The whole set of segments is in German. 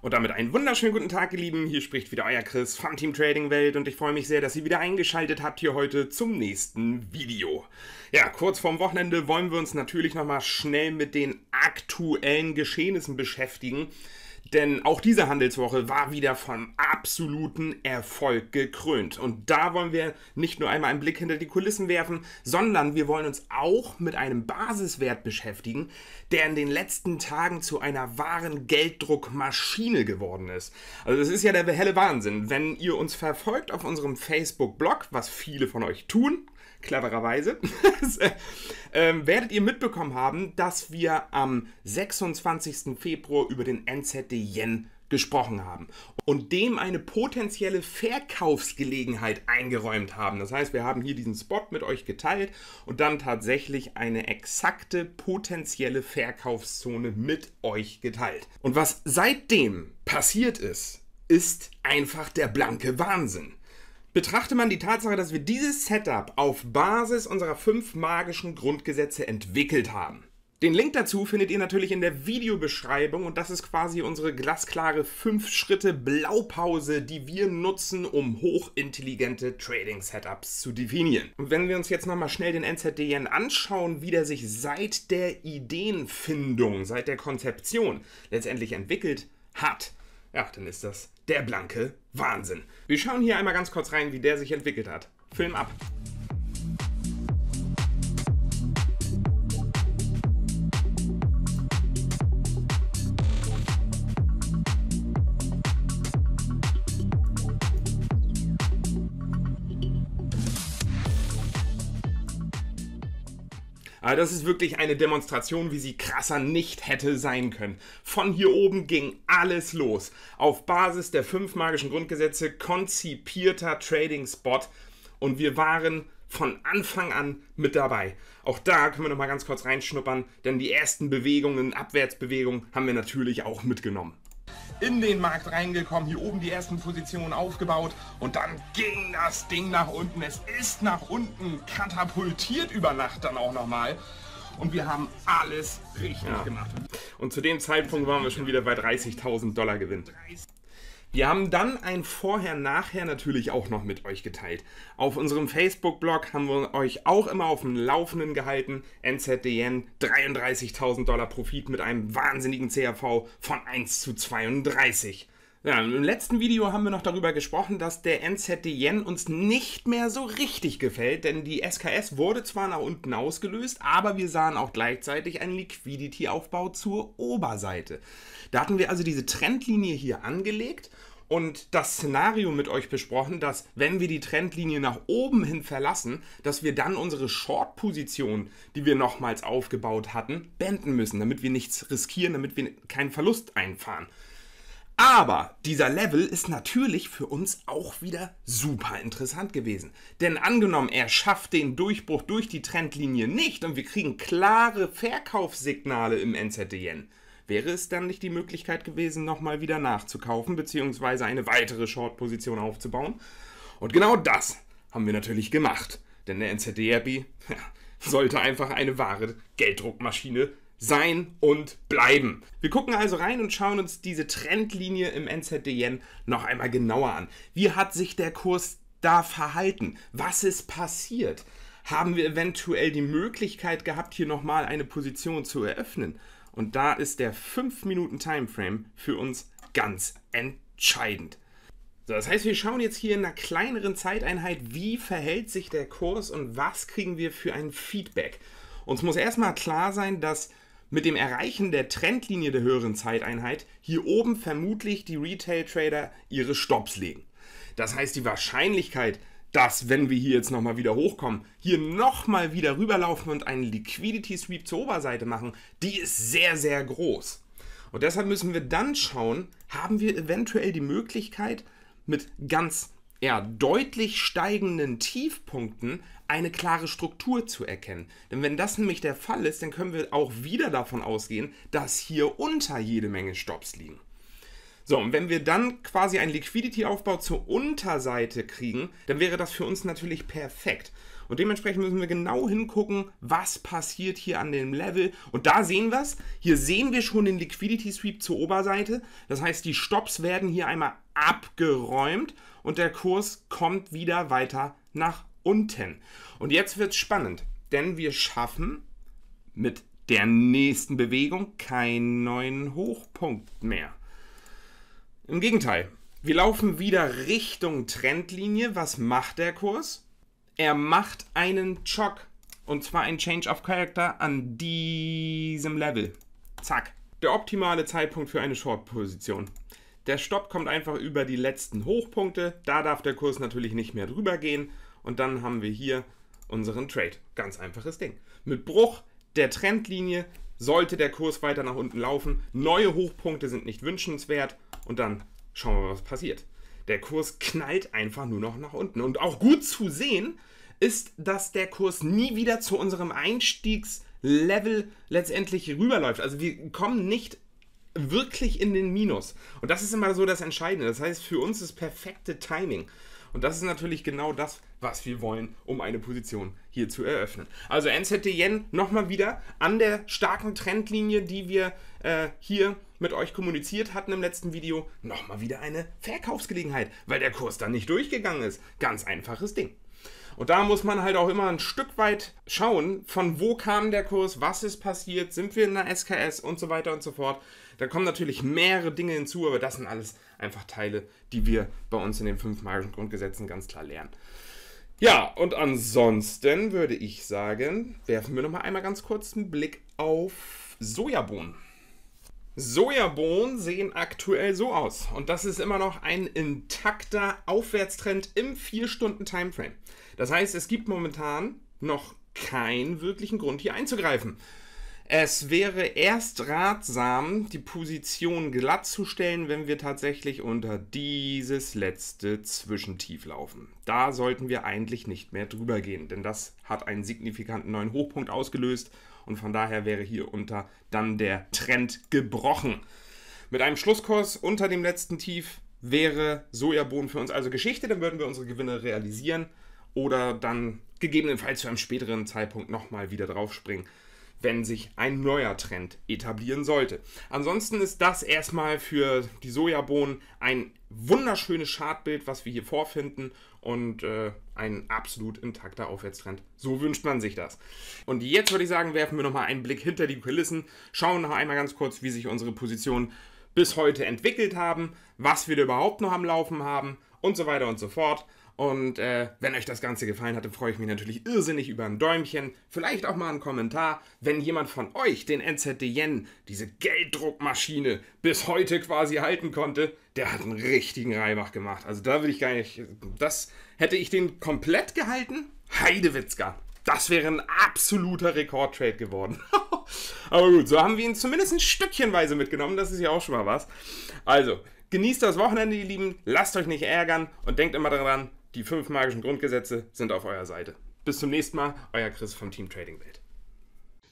Und damit einen wunderschönen guten Tag, ihr Lieben. Hier spricht wieder euer Chris vom Team Trading Welt und ich freue mich sehr, dass ihr wieder eingeschaltet habt hier heute zum nächsten Video. Ja, kurz vorm Wochenende wollen wir uns natürlich nochmal schnell mit den aktuellen Geschehnissen beschäftigen. Denn auch diese Handelswoche war wieder vom absoluten Erfolg gekrönt. Und da wollen wir nicht nur einmal einen Blick hinter die Kulissen werfen, sondern wir wollen uns auch mit einem Basiswert beschäftigen, der in den letzten Tagen zu einer wahren Gelddruckmaschine geworden ist. Also das ist ja der helle Wahnsinn. Wenn ihr uns verfolgt auf unserem Facebook-Blog, was viele von euch tun, clevererweise, ähm, werdet ihr mitbekommen haben, dass wir am 26. Februar über den NZD Yen gesprochen haben und dem eine potenzielle Verkaufsgelegenheit eingeräumt haben. Das heißt, wir haben hier diesen Spot mit euch geteilt und dann tatsächlich eine exakte potenzielle Verkaufszone mit euch geteilt. Und was seitdem passiert ist, ist einfach der blanke Wahnsinn. Betrachte man die Tatsache, dass wir dieses Setup auf Basis unserer fünf magischen Grundgesetze entwickelt haben, den Link dazu findet ihr natürlich in der Videobeschreibung und das ist quasi unsere glasklare 5 Schritte Blaupause, die wir nutzen, um hochintelligente Trading Setups zu definieren. Und wenn wir uns jetzt nochmal schnell den NZDN anschauen, wie der sich seit der Ideenfindung, seit der Konzeption letztendlich entwickelt hat, ja, dann ist das der blanke Wahnsinn. Wir schauen hier einmal ganz kurz rein, wie der sich entwickelt hat. Film ab. Aber ah, das ist wirklich eine Demonstration, wie sie krasser nicht hätte sein können. Von hier oben ging alles los. Auf Basis der fünf magischen Grundgesetze konzipierter Trading Spot. Und wir waren von Anfang an mit dabei. Auch da können wir nochmal ganz kurz reinschnuppern, denn die ersten Bewegungen, Abwärtsbewegungen haben wir natürlich auch mitgenommen in den Markt reingekommen, hier oben die ersten Positionen aufgebaut und dann ging das Ding nach unten. Es ist nach unten katapultiert über Nacht dann auch nochmal und wir haben alles richtig ja. gemacht. Und zu dem Zeitpunkt waren wir schon wieder bei 30.000 Dollar Gewinn. Wir haben dann ein Vorher-Nachher natürlich auch noch mit euch geteilt. Auf unserem Facebook-Blog haben wir euch auch immer auf dem Laufenden gehalten. NZDN 33.000 Dollar Profit mit einem wahnsinnigen CRV von 1 zu 32. Ja, Im letzten Video haben wir noch darüber gesprochen, dass der NZD Yen uns nicht mehr so richtig gefällt, denn die SKS wurde zwar nach unten ausgelöst, aber wir sahen auch gleichzeitig einen Liquidity-Aufbau zur Oberseite. Da hatten wir also diese Trendlinie hier angelegt und das Szenario mit euch besprochen, dass wenn wir die Trendlinie nach oben hin verlassen, dass wir dann unsere Short-Position, die wir nochmals aufgebaut hatten, benden müssen, damit wir nichts riskieren, damit wir keinen Verlust einfahren. Aber dieser Level ist natürlich für uns auch wieder super interessant gewesen. Denn angenommen, er schafft den Durchbruch durch die Trendlinie nicht und wir kriegen klare Verkaufssignale im NZDN, wäre es dann nicht die Möglichkeit gewesen, nochmal wieder nachzukaufen bzw. eine weitere Short-Position aufzubauen? Und genau das haben wir natürlich gemacht. Denn der NZDRB sollte einfach eine wahre Gelddruckmaschine sein und bleiben. Wir gucken also rein und schauen uns diese Trendlinie im NZDN noch einmal genauer an. Wie hat sich der Kurs da verhalten? Was ist passiert? Haben wir eventuell die Möglichkeit gehabt, hier nochmal eine Position zu eröffnen? Und da ist der 5-Minuten-Timeframe für uns ganz entscheidend. So, das heißt, wir schauen jetzt hier in einer kleineren Zeiteinheit, wie verhält sich der Kurs und was kriegen wir für ein Feedback. Uns muss erstmal klar sein, dass mit dem Erreichen der Trendlinie der höheren Zeiteinheit hier oben vermutlich die Retail-Trader ihre Stops legen. Das heißt, die Wahrscheinlichkeit, dass, wenn wir hier jetzt nochmal wieder hochkommen, hier nochmal wieder rüberlaufen und einen Liquidity Sweep zur Oberseite machen, die ist sehr, sehr groß. Und deshalb müssen wir dann schauen, haben wir eventuell die Möglichkeit, mit ganz ja, deutlich steigenden Tiefpunkten eine klare Struktur zu erkennen. Denn wenn das nämlich der Fall ist, dann können wir auch wieder davon ausgehen, dass hier unter jede Menge Stops liegen. So, und wenn wir dann quasi einen Liquidity-Aufbau zur Unterseite kriegen, dann wäre das für uns natürlich perfekt. Und dementsprechend müssen wir genau hingucken, was passiert hier an dem Level. Und da sehen wir es. Hier sehen wir schon den Liquidity Sweep zur Oberseite. Das heißt, die Stops werden hier einmal abgeräumt und der Kurs kommt wieder weiter nach unten. Und jetzt wird es spannend, denn wir schaffen mit der nächsten Bewegung keinen neuen Hochpunkt mehr. Im Gegenteil, wir laufen wieder Richtung Trendlinie. Was macht der Kurs? Er macht einen Chock. Und zwar ein Change of Character an diesem Level. Zack. Der optimale Zeitpunkt für eine Short-Position. Der Stopp kommt einfach über die letzten Hochpunkte. Da darf der Kurs natürlich nicht mehr drüber gehen. Und dann haben wir hier unseren Trade. Ganz einfaches Ding. Mit Bruch der Trendlinie sollte der Kurs weiter nach unten laufen. Neue Hochpunkte sind nicht wünschenswert. Und dann schauen wir, was passiert. Der Kurs knallt einfach nur noch nach unten. Und auch gut zu sehen ist, dass der Kurs nie wieder zu unserem Einstiegslevel letztendlich rüberläuft. Also wir kommen nicht wirklich in den Minus. Und das ist immer so das Entscheidende. Das heißt, für uns ist perfekte Timing. Und das ist natürlich genau das, was wir wollen, um eine Position hier zu eröffnen. Also NZD Yen nochmal wieder an der starken Trendlinie, die wir äh, hier mit euch kommuniziert hatten im letzten Video, nochmal wieder eine Verkaufsgelegenheit, weil der Kurs dann nicht durchgegangen ist. Ganz einfaches Ding. Und da muss man halt auch immer ein Stück weit schauen, von wo kam der Kurs, was ist passiert, sind wir in einer SKS und so weiter und so fort. Da kommen natürlich mehrere Dinge hinzu, aber das sind alles einfach Teile, die wir bei uns in den fünf magischen Grundgesetzen ganz klar lernen. Ja, und ansonsten würde ich sagen, werfen wir nochmal einmal ganz kurz einen Blick auf Sojabohnen. Sojabohnen sehen aktuell so aus und das ist immer noch ein intakter Aufwärtstrend im 4-Stunden-Timeframe. Das heißt, es gibt momentan noch keinen wirklichen Grund, hier einzugreifen. Es wäre erst ratsam, die Position glatt zu stellen, wenn wir tatsächlich unter dieses letzte Zwischentief laufen. Da sollten wir eigentlich nicht mehr drüber gehen, denn das hat einen signifikanten neuen Hochpunkt ausgelöst und von daher wäre hierunter dann der Trend gebrochen. Mit einem Schlusskurs unter dem letzten Tief wäre Sojabohnen für uns also Geschichte, dann würden wir unsere Gewinne realisieren oder dann gegebenenfalls zu einem späteren Zeitpunkt nochmal wieder draufspringen, wenn sich ein neuer Trend etablieren sollte. Ansonsten ist das erstmal für die Sojabohnen ein wunderschönes Chartbild, was wir hier vorfinden und äh, ein absolut intakter Aufwärtstrend. So wünscht man sich das. Und jetzt würde ich sagen, werfen wir nochmal einen Blick hinter die Kulissen, schauen noch einmal ganz kurz, wie sich unsere Positionen bis heute entwickelt haben, was wir da überhaupt noch am Laufen haben und so weiter und so fort. Und äh, wenn euch das Ganze gefallen hat, dann freue ich mich natürlich irrsinnig über ein Däumchen, vielleicht auch mal einen Kommentar. Wenn jemand von euch den NZDN, diese Gelddruckmaschine, bis heute quasi halten konnte, der hat einen richtigen Reibach gemacht. Also da würde ich gar nicht. Das hätte ich den komplett gehalten. Heidewitzka. Das wäre ein absoluter Rekordtrade geworden. Aber gut, so haben wir ihn zumindest ein Stückchenweise mitgenommen. Das ist ja auch schon mal was. Also, genießt das Wochenende, ihr Lieben. Lasst euch nicht ärgern und denkt immer daran, die fünf magischen Grundgesetze sind auf eurer Seite. Bis zum nächsten Mal, euer Chris vom Team Trading Welt.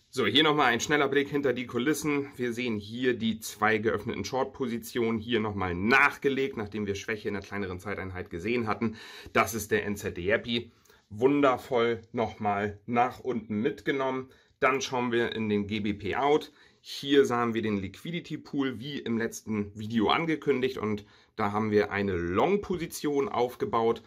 So, hier nochmal ein schneller Blick hinter die Kulissen. Wir sehen hier die zwei geöffneten Short-Positionen, hier nochmal nachgelegt, nachdem wir Schwäche in der kleineren Zeiteinheit gesehen hatten. Das ist der NZD Happy. Wundervoll nochmal nach unten mitgenommen. Dann schauen wir in den GBP Out. Hier sahen wir den Liquidity Pool wie im letzten Video angekündigt und da haben wir eine Long-Position aufgebaut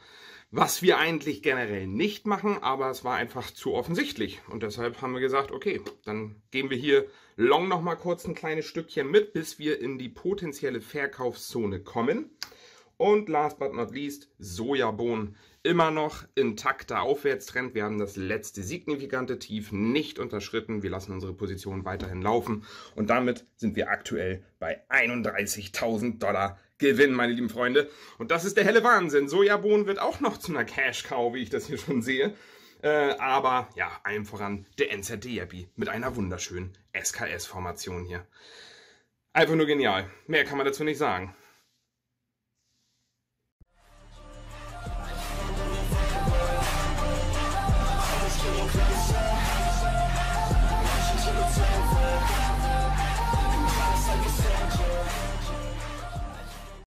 was wir eigentlich generell nicht machen, aber es war einfach zu offensichtlich. Und deshalb haben wir gesagt, okay, dann gehen wir hier long noch mal kurz ein kleines Stückchen mit, bis wir in die potenzielle Verkaufszone kommen. Und last but not least, Sojabohnen. Immer noch intakter Aufwärtstrend. Wir haben das letzte signifikante Tief nicht unterschritten. Wir lassen unsere Position weiterhin laufen. Und damit sind wir aktuell bei 31.000 Dollar gewinnen, meine lieben Freunde. Und das ist der helle Wahnsinn. Sojabohnen wird auch noch zu einer Cash-Cow, wie ich das hier schon sehe. Äh, aber ja, allem voran der NZD Yappi mit einer wunderschönen SKS-Formation hier. Einfach nur genial. Mehr kann man dazu nicht sagen.